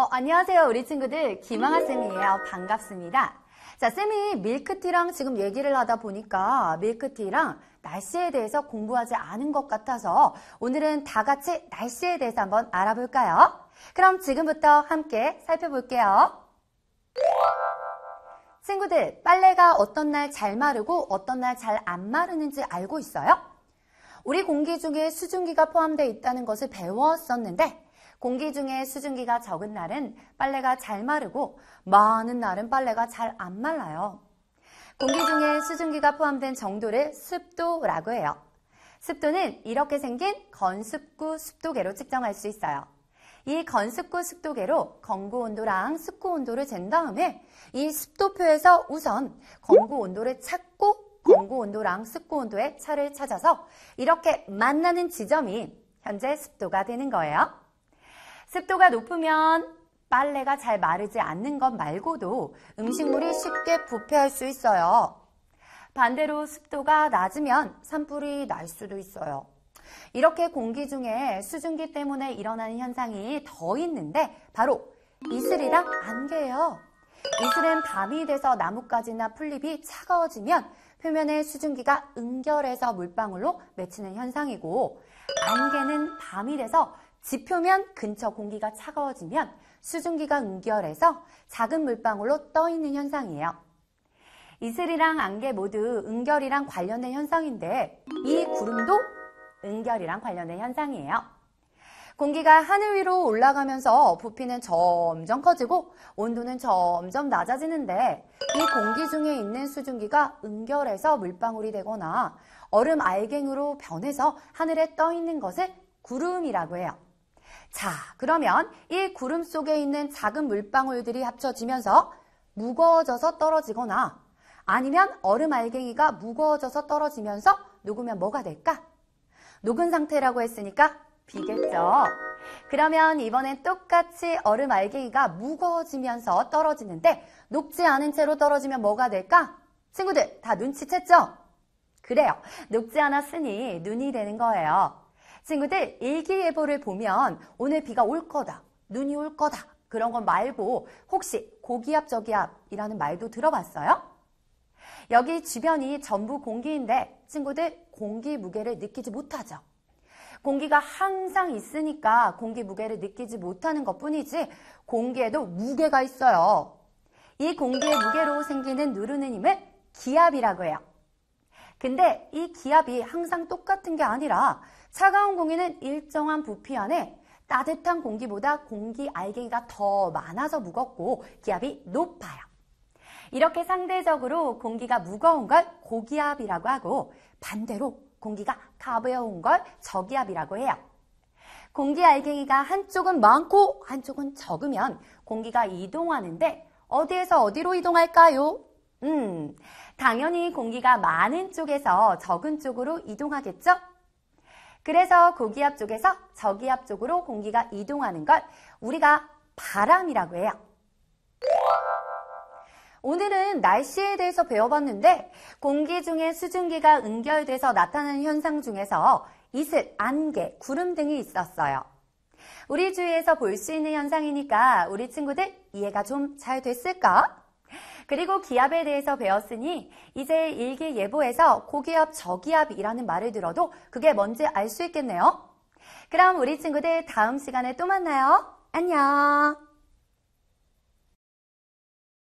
어, 안녕하세요 우리 친구들 김아하 쌤이에요 반갑습니다 자 쌤이 밀크티랑 지금 얘기를 하다 보니까 밀크티랑 날씨에 대해서 공부하지 않은 것 같아서 오늘은 다 같이 날씨에 대해서 한번 알아볼까요? 그럼 지금부터 함께 살펴볼게요 친구들 빨래가 어떤 날 잘 마르고 어떤 날 잘 안 마르는지 알고 있어요? 우리 공기 중에 수증기가 포함되어 있다는 것을 배웠었는데 공기 중에 수증기가 적은 날은 빨래가 잘 마르고 많은 날은 빨래가 잘 안 말라요. 공기 중에 수증기가 포함된 정도를 습도라고 해요. 습도는 이렇게 생긴 건습구 습도계로 측정할 수 있어요. 이 건습구 습도계로 건구 온도랑 습구 온도를 잰 다음에 이 습도표에서 우선 건구 온도를 찾고 건구 온도랑 습구 온도의 차를 찾아서 이렇게 만나는 지점이 현재 습도가 되는 거예요. 습도가 높으면 빨래가 잘 마르지 않는 것 말고도 음식물이 쉽게 부패할 수 있어요. 반대로 습도가 낮으면 산불이 날 수도 있어요. 이렇게 공기 중에 수증기 때문에 일어나는 현상이 더 있는데 바로 이슬이랑 안개예요. 이슬은 밤이 돼서 나뭇가지나 풀잎이 차가워지면 표면에 수증기가 응결해서 물방울로 맺히는 현상이고 안개는 밤이 돼서 지표면 근처 공기가 차가워지면 수증기가 응결해서 작은 물방울로 떠있는 현상이에요. 이슬이랑 안개 모두 응결이랑 관련된 현상인데 이 구름도 응결이랑 관련된 현상이에요. 공기가 하늘 위로 올라가면서 부피는 점점 커지고 온도는 점점 낮아지는데 이 공기 중에 있는 수증기가 응결해서 물방울이 되거나 얼음 알갱으로 변해서 하늘에 떠 있는 것을 구름이라고 해요. 자, 그러면 이 구름 속에 있는 작은 물방울들이 합쳐지면서 무거워져서 떨어지거나 아니면 얼음 알갱이가 무거워져서 떨어지면서 녹으면 뭐가 될까? 녹은 상태라고 했으니까 비겠죠. 그러면 이번엔 똑같이 얼음 알갱이가 무거워지면서 떨어지는데 녹지 않은 채로 떨어지면 뭐가 될까? 친구들 다 눈치챘죠? 그래요. 녹지 않았으니 눈이 되는 거예요. 친구들 일기예보를 보면 오늘 비가 올 거다, 눈이 올 거다 그런 건 말고 혹시 고기압 저기압이라는 말도 들어봤어요? 여기 주변이 전부 공기인데 친구들 공기 무게를 느끼지 못하죠. 공기가 항상 있으니까 공기 무게를 느끼지 못하는 것 뿐이지 공기에도 무게가 있어요. 이 공기의 무게로 생기는 누르는 힘을 기압이라고 해요. 근데 이 기압이 항상 똑같은 게 아니라 차가운 공기는 일정한 부피 안에 따뜻한 공기보다 공기 알갱이가 더 많아서 무겁고 기압이 높아요. 이렇게 상대적으로 공기가 무거운 걸 고기압이라고 하고 반대로 공기가 가벼운 걸 저기압이라고 해요. 공기 알갱이가 한쪽은 많고 한쪽은 적으면 공기가 이동하는데 어디에서 어디로 이동할까요? 음, 당연히 공기가 많은 쪽에서 적은 쪽으로 이동하겠죠? 그래서 고기압 쪽에서 저기압 쪽으로 공기가 이동하는 걸 우리가 바람이라고 해요. 오늘은 날씨에 대해서 배워봤는데 공기 중에 수증기가 응결돼서 나타나는 현상 중에서 이슬, 안개, 구름 등이 있었어요. 우리 주위에서 볼 수 있는 현상이니까 우리 친구들 이해가 좀 잘 됐을까? 그리고 기압에 대해서 배웠으니 이제 일기예보에서 고기압, 저기압이라는 말을 들어도 그게 뭔지 알 수 있겠네요. 그럼 우리 친구들 다음 시간에 또 만나요. 안녕!